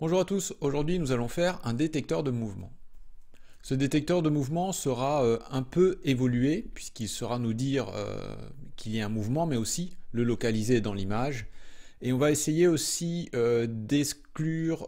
Bonjour à tous, aujourd'hui nous allons faire un détecteur de mouvement. Ce détecteur de mouvement sera euh, un peu évolué puisqu'il sera nous dire euh, qu'il y a un mouvement mais aussi le localiser dans l'image. Et on va essayer aussi euh, d'exclure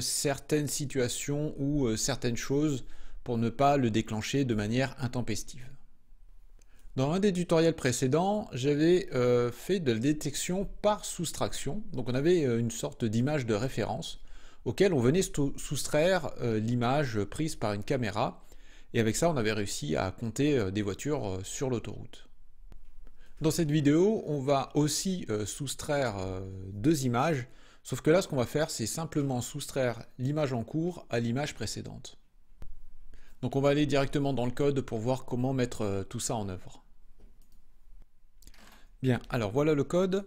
certaines situations ou certaines choses pour ne pas le déclencher de manière intempestive. Dans un des tutoriels précédents, j'avais fait de la détection par soustraction. Donc on avait une sorte d'image de référence auquel on venait soustraire euh, l'image prise par une caméra, et avec ça on avait réussi à compter euh, des voitures euh, sur l'autoroute. Dans cette vidéo, on va aussi soustraire deux images, sauf que là ce qu'on va faire c'est simplement soustraire l'image en cours à l'image précédente. Donc on va aller directement dans le code pour voir comment mettre tout ça en œuvre. Bien, alors voilà le code.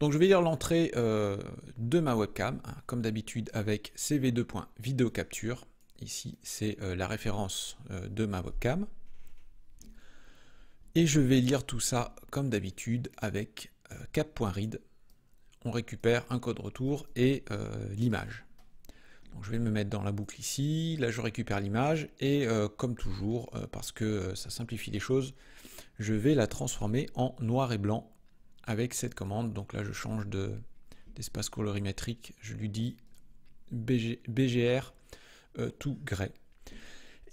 Donc je vais lire l'entrée euh, de ma webcam, hein, comme d'habitude avec cv2.videocapture. Ici, c'est euh, la référence euh, de ma webcam. Et je vais lire tout ça, comme d'habitude, avec cap.read. On récupère un code retour et l'image. Donc je vais me mettre dans la boucle ici. Là, je récupère l'image. Et comme toujours, parce que ça simplifie les choses, je vais la transformer en noir et blanc avec cette commande. Donc là, je change d'espace colorimétrique, je lui dis BGR euh, tout gris,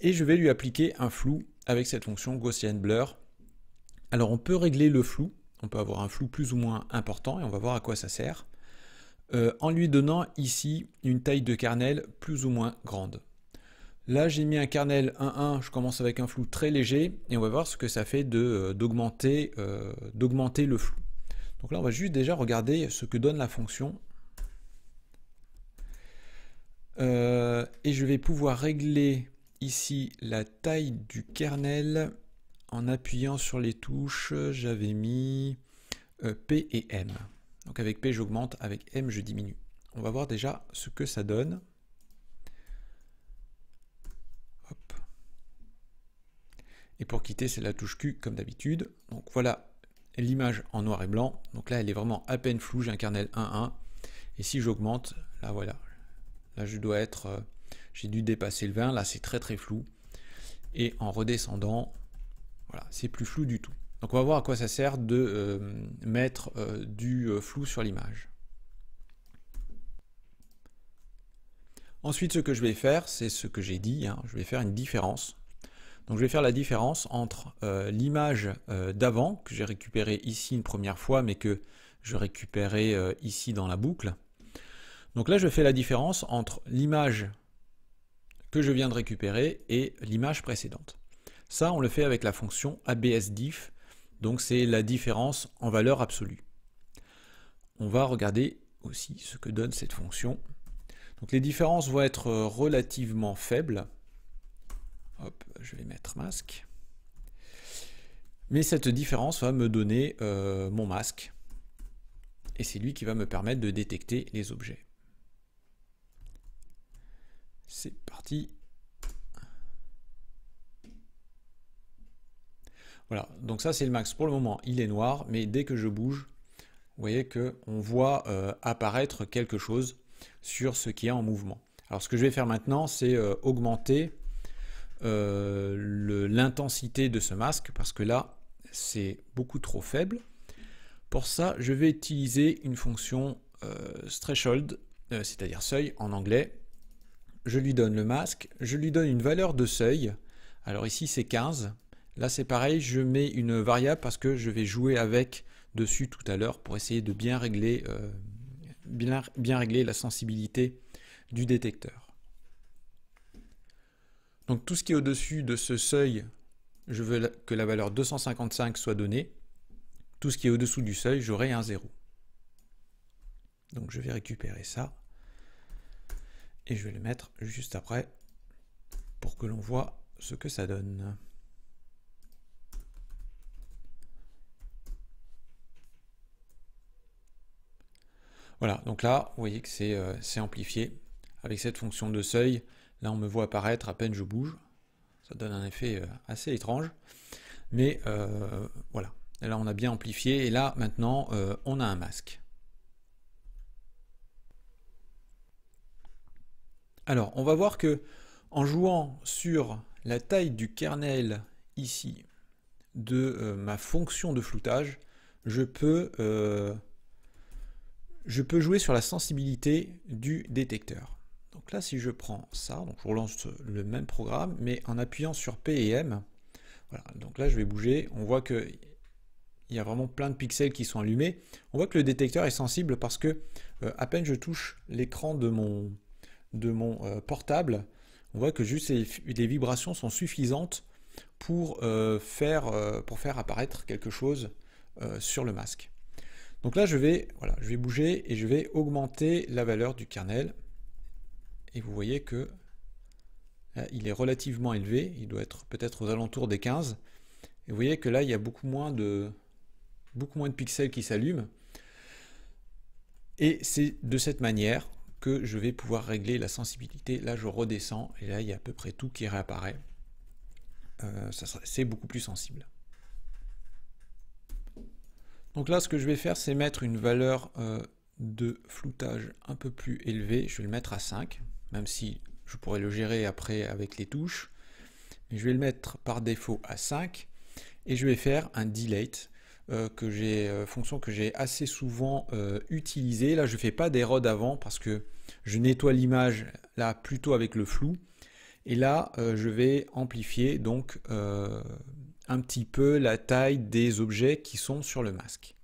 Et je vais lui appliquer un flou avec cette fonction Gaussian Blur. Alors on peut régler le flou, on peut avoir un flou plus ou moins important et on va voir à quoi ça sert. Euh, en lui donnant ici une taille de carnel plus ou moins grande. Là, j'ai mis un carnel 1.1, je commence avec un flou très léger, et on va voir ce que ça fait euh, d'augmenter euh, le flou. Donc là, on va juste déjà regarder ce que donne la fonction. Euh, et je vais pouvoir régler ici la taille du kernel en appuyant sur les touches. J'avais mis euh, P et M. Donc avec P, j'augmente, avec M, je diminue. On va voir déjà ce que ça donne. Et pour quitter, c'est la touche Q comme d'habitude. Donc voilà l'image en noir et blanc. Donc là, elle est vraiment à peine floue, j'ai un kernel 1-1, Et si j'augmente, là voilà, là je dois être, euh, j'ai dû dépasser le 20, là c'est très très flou. Et en redescendant, voilà, c'est plus flou du tout. Donc on va voir à quoi ça sert de euh, mettre euh, du flou sur l'image. Ensuite, ce que je vais faire, c'est ce que j'ai dit, hein. je vais faire une différence donc je vais faire la différence entre euh, l'image euh, d'avant, que j'ai récupérée ici une première fois, mais que je récupérais euh, ici dans la boucle. Donc là, je fais la différence entre l'image que je viens de récupérer et l'image précédente. Ça, on le fait avec la fonction absdiff, donc c'est la différence en valeur absolue. On va regarder aussi ce que donne cette fonction. Donc les différences vont être relativement faibles, je vais mettre masque. Mais cette différence va me donner euh, mon masque. Et c'est lui qui va me permettre de détecter les objets. C'est parti. Voilà, donc ça c'est le max. Pour le moment, il est noir, mais dès que je bouge, vous voyez qu'on voit euh, apparaître quelque chose sur ce qui est en mouvement. Alors ce que je vais faire maintenant, c'est euh, augmenter euh, l'intensité de ce masque parce que là, c'est beaucoup trop faible. Pour ça, je vais utiliser une fonction euh, threshold, euh, c'est-à-dire seuil en anglais. Je lui donne le masque, je lui donne une valeur de seuil. Alors ici, c'est 15. Là, c'est pareil, je mets une variable parce que je vais jouer avec dessus tout à l'heure pour essayer de bien régler, bien, bien régler la sensibilité du détecteur. Donc tout ce qui est au-dessus de ce seuil, je veux que la valeur 255 soit donnée. Tout ce qui est au-dessous du seuil, j'aurai un 0. Donc je vais récupérer ça. Et je vais le mettre juste après pour que l'on voit ce que ça donne. Voilà, donc là, vous voyez que c'est euh, amplifié avec cette fonction de seuil Là, on me voit apparaître à peine je bouge. Ça donne un effet euh, assez étrange. Mais euh, voilà. là, on a bien amplifié. Et là, maintenant, euh, on a un masque. Alors, on va voir que en jouant sur la taille du kernel ici de ma fonction de floutage, je peux, je peux jouer sur la sensibilité du détecteur. Donc là, si je prends ça, je relance le même programme, mais en appuyant sur P et M, donc là je vais bouger, on voit qu'il y a vraiment plein de pixels qui sont allumés. On voit que le détecteur est sensible parce que euh, à peine je touche l'écran de mon, de mon euh, portable, on voit que juste les, vibrations sont suffisantes pour, euh, faire, pour faire apparaître quelque chose sur le masque. Donc là, je vais, voilà, je vais bouger et je vais augmenter la valeur du kernel et vous voyez que il est relativement élevé, il doit être peut-être aux alentours des 15. Et vous voyez que là, il y a beaucoup moins de, beaucoup moins de pixels qui s'allument. Et c'est de cette manière que je vais pouvoir régler la sensibilité. Là, je redescends et là, il y a à peu près tout qui réapparaît. Euh, c'est beaucoup plus sensible. Donc là, ce que je vais faire, c'est mettre une valeur euh, de floutage un peu plus élevée. Je vais le mettre à 5 même si je pourrais le gérer après avec les touches. Mais je vais le mettre par défaut à 5 et je vais faire un delete. Euh, que j'ai euh, fonction que j'ai assez souvent euh, utilisée. Là, je fais pas des avant parce que je nettoie l'image là plutôt avec le flou. Et là, je vais amplifier donc un petit peu la taille des objets qui sont sur le masque.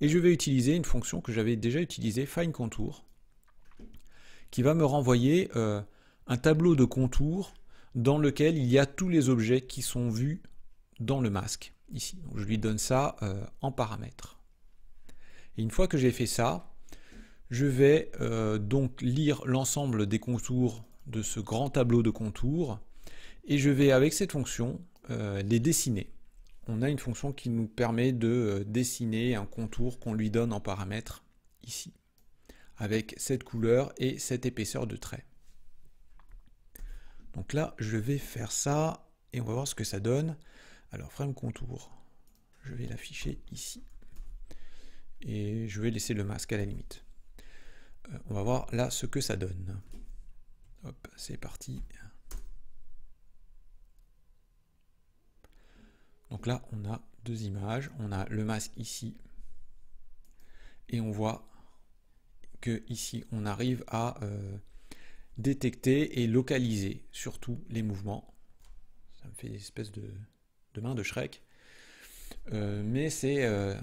Et je vais utiliser une fonction que j'avais déjà utilisée, fine contour, qui va me renvoyer euh, un tableau de contours dans lequel il y a tous les objets qui sont vus dans le masque. Ici, je lui donne ça euh, en paramètres. une fois que j'ai fait ça, je vais euh, donc lire l'ensemble des contours de ce grand tableau de contours et je vais avec cette fonction les dessiner. On a une fonction qui nous permet de dessiner un contour qu'on lui donne en paramètres ici avec cette couleur et cette épaisseur de trait. Donc là, je vais faire ça et on va voir ce que ça donne. Alors, frame contour, je vais l'afficher ici. Et je vais laisser le masque à la limite. Euh, on va voir là ce que ça donne. Hop, c'est parti. Donc là, on a deux images. On a le masque ici. Et on voit que ici on arrive à euh, détecter et localiser surtout les mouvements. Ça me fait des espèce de, main de Shrek. Euh, mais c'est euh,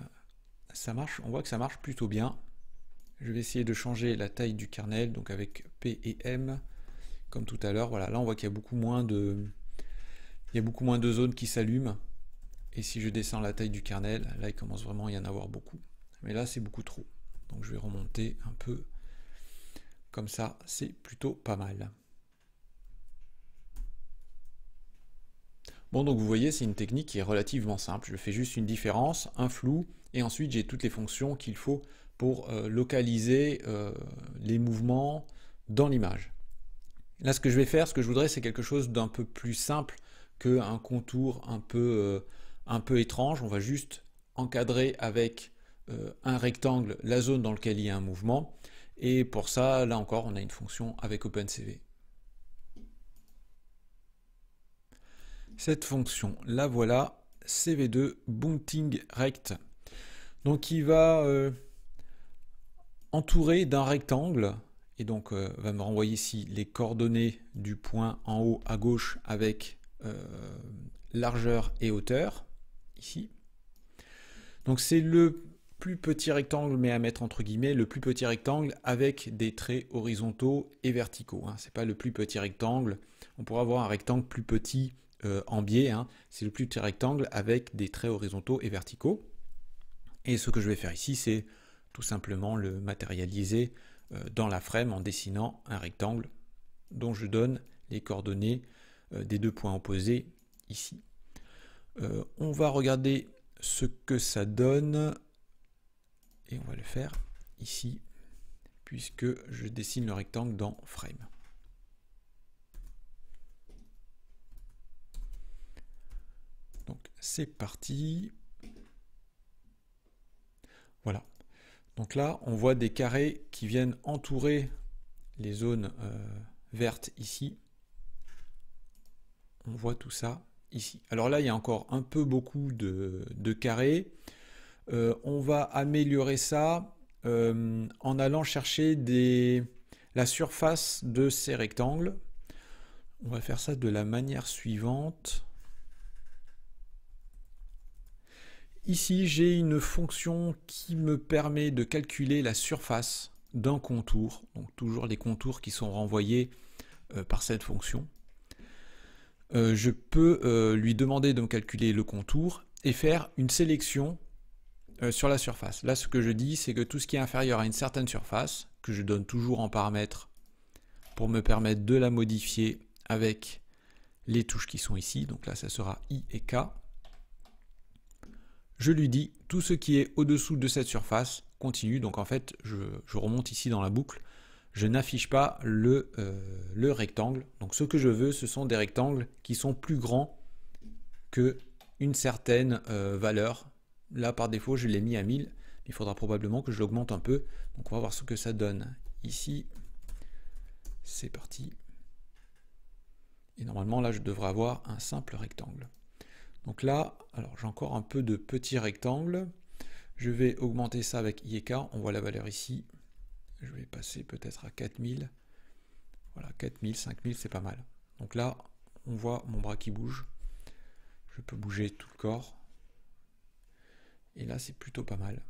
ça marche, on voit que ça marche plutôt bien. Je vais essayer de changer la taille du kernel, donc avec P et M, comme tout à l'heure. Voilà, là on voit qu'il y a beaucoup moins de. Il y a beaucoup moins de zones qui s'allument. Et si je descends la taille du kernel, là il commence vraiment à y en avoir beaucoup. Mais là c'est beaucoup trop. Donc je vais remonter un peu comme ça, c'est plutôt pas mal. Bon, donc vous voyez, c'est une technique qui est relativement simple. Je fais juste une différence, un flou, et ensuite j'ai toutes les fonctions qu'il faut pour euh, localiser euh, les mouvements dans l'image. Là, ce que je vais faire, ce que je voudrais, c'est quelque chose d'un peu plus simple qu'un contour un peu, euh, un peu étrange. On va juste encadrer avec euh, un rectangle, la zone dans laquelle il y a un mouvement. Et pour ça, là encore, on a une fonction avec OpenCV. Cette fonction, la voilà, CV2 Bunting Rect. Donc il va euh, entourer d'un rectangle, et donc euh, va me renvoyer ici les coordonnées du point en haut à gauche avec largeur et hauteur, ici. Donc c'est le plus petit rectangle, mais à mettre entre guillemets le plus petit rectangle avec des traits horizontaux et verticaux. Hein. C'est pas le plus petit rectangle. On pourra avoir un rectangle plus petit euh, en biais. Hein. C'est le plus petit rectangle avec des traits horizontaux et verticaux. Et ce que je vais faire ici, c'est tout simplement le matérialiser euh, dans la frame en dessinant un rectangle dont je donne les coordonnées euh, des deux points opposés ici. on va regarder ce que ça donne et on va le faire ici puisque je dessine le rectangle dans frame. Donc c'est parti. Voilà. Donc là, on voit des carrés qui viennent entourer les zones euh, vertes ici. On voit tout ça ici. Alors là, il y a encore un peu beaucoup de carrés. Euh, on va améliorer ça euh, en allant chercher la surface de ces rectangles. On va faire ça de la manière suivante. Ici, j'ai une fonction qui me permet de calculer la surface d'un contour. Donc toujours les contours qui sont renvoyés euh, par cette fonction. je peux lui demander de calculer le contour et faire une sélection euh, sur la surface. Là, ce que je dis, c'est que tout ce qui est inférieur à une certaine surface, que je donne toujours en paramètres pour me permettre de la modifier avec les touches qui sont ici, donc là, ça sera I et K, je lui dis tout ce qui est au-dessous de cette surface continue. Donc en fait, je, remonte ici dans la boucle. Je n'affiche pas euh, le, rectangle. Donc ce que je veux, ce sont des rectangles qui sont plus grands que une certaine euh, valeur Là, par défaut, je l'ai mis à 1000, il faudra probablement que je l'augmente un peu. Donc on va voir ce que ça donne ici. C'est parti. Et normalement, là, je devrais avoir un simple rectangle. Donc là, alors j'ai encore un peu de petits rectangles. Je vais augmenter ça avec IEK. On voit la valeur ici. Je vais passer peut-être à 4000. Voilà, 4000, 5000, c'est pas mal. Donc là, on voit mon bras qui bouge. Je peux bouger tout le corps. Et là, c'est plutôt pas mal.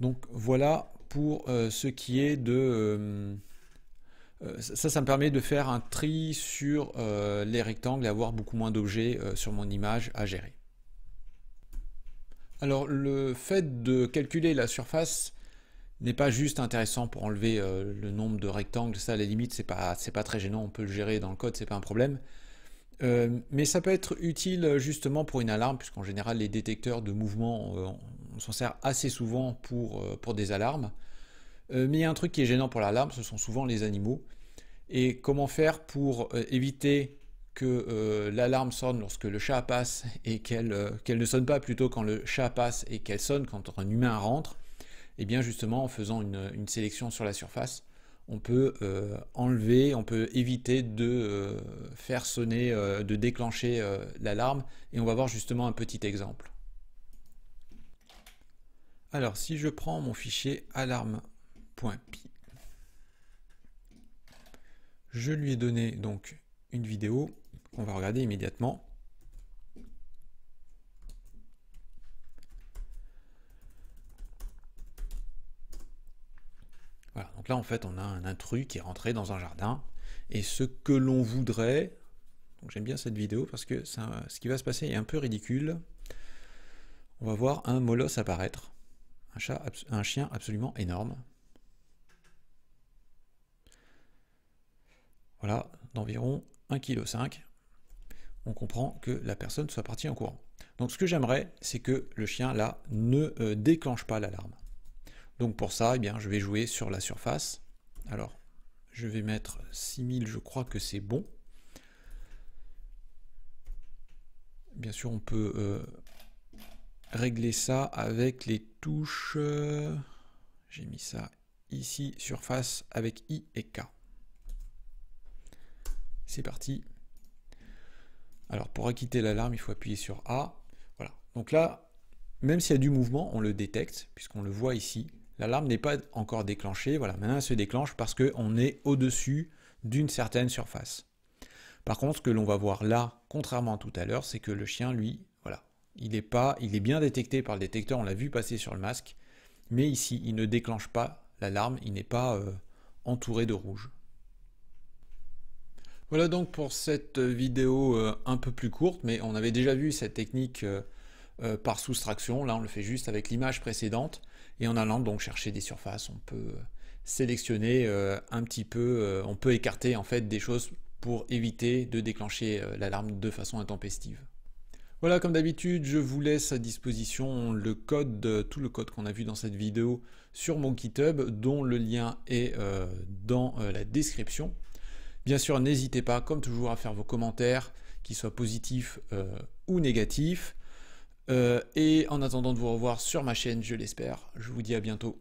Donc voilà pour euh, ce qui est de... Euh, euh, ça, ça me permet de faire un tri sur les rectangles et avoir beaucoup moins d'objets sur mon image à gérer. Alors le fait de calculer la surface n'est pas juste intéressant pour enlever le nombre de rectangles, ça à la limite c'est pas, pas très gênant, on peut le gérer dans le code, c'est pas un problème. Euh, mais ça peut être utile euh, justement pour une alarme, puisqu'en général les détecteurs de mouvement, euh, on s'en sert assez souvent pour, des alarmes. mais il y a un truc qui est gênant pour l'alarme, ce sont souvent les animaux. Et comment faire pour éviter que l'alarme sonne lorsque le chat passe et qu'elle ne sonne pas plutôt quand le chat passe et qu'elle sonne quand un humain rentre Eh bien justement en faisant une sélection sur la surface on peut euh, enlever, on peut éviter de euh, faire sonner, euh, de déclencher l'alarme. Et on va voir justement un petit exemple. Alors, si je prends mon fichier alarme.py, je lui ai donné donc une vidéo qu'on va regarder immédiatement. là, en fait, on a un intrus qui est rentré dans un jardin. Et ce que l'on voudrait, j'aime bien cette vidéo parce que ce qui va se passer est un peu ridicule. On va voir un molosse apparaître, un, chat, un chien absolument énorme. Voilà, d'environ 1,5 kg. On comprend que la personne soit partie en courant. Donc ce que j'aimerais, c'est que le chien là ne euh, déclenche pas l'alarme. Donc pour ça, eh bien, je vais jouer sur la surface. Alors, je vais mettre 6000, je crois que c'est bon. Bien sûr, on peut euh, régler ça avec les touches. Euh, j'ai mis ça ici, surface, avec I et K. C'est parti. Alors, pour acquitter l'alarme, il faut appuyer sur A. Voilà. Donc là, même s'il y a du mouvement, on le détecte, puisqu'on le voit ici l'alarme n'est pas encore déclenchée. Voilà, maintenant elle se déclenche parce qu'on est au-dessus d'une certaine surface. Par contre, ce que l'on va voir là, contrairement à tout à l'heure, c'est que le chien, lui, voilà, il est, pas, il est bien détecté par le détecteur, on l'a vu passer sur le masque, mais ici, il ne déclenche pas l'alarme, il n'est pas euh, entouré de rouge. Voilà donc pour cette euh, vidéo euh, un peu plus courte, mais on avait déjà vu cette technique par soustraction, là on le fait juste avec l'image précédente. Et en allant donc chercher des surfaces, on peut euh, sélectionner euh, un petit peu, euh, on peut écarter en fait des choses pour éviter de déclencher l'alarme de façon intempestive. Voilà, comme d'habitude, je vous laisse à disposition le code, tout le code qu'on a vu dans cette vidéo sur mon GitHub, dont le lien est dans la description. Bien sûr, n'hésitez pas, comme toujours, à faire vos commentaires, qu'ils soient positifs ou négatifs. Euh, et en attendant de vous revoir sur ma chaîne, je l'espère, je vous dis à bientôt.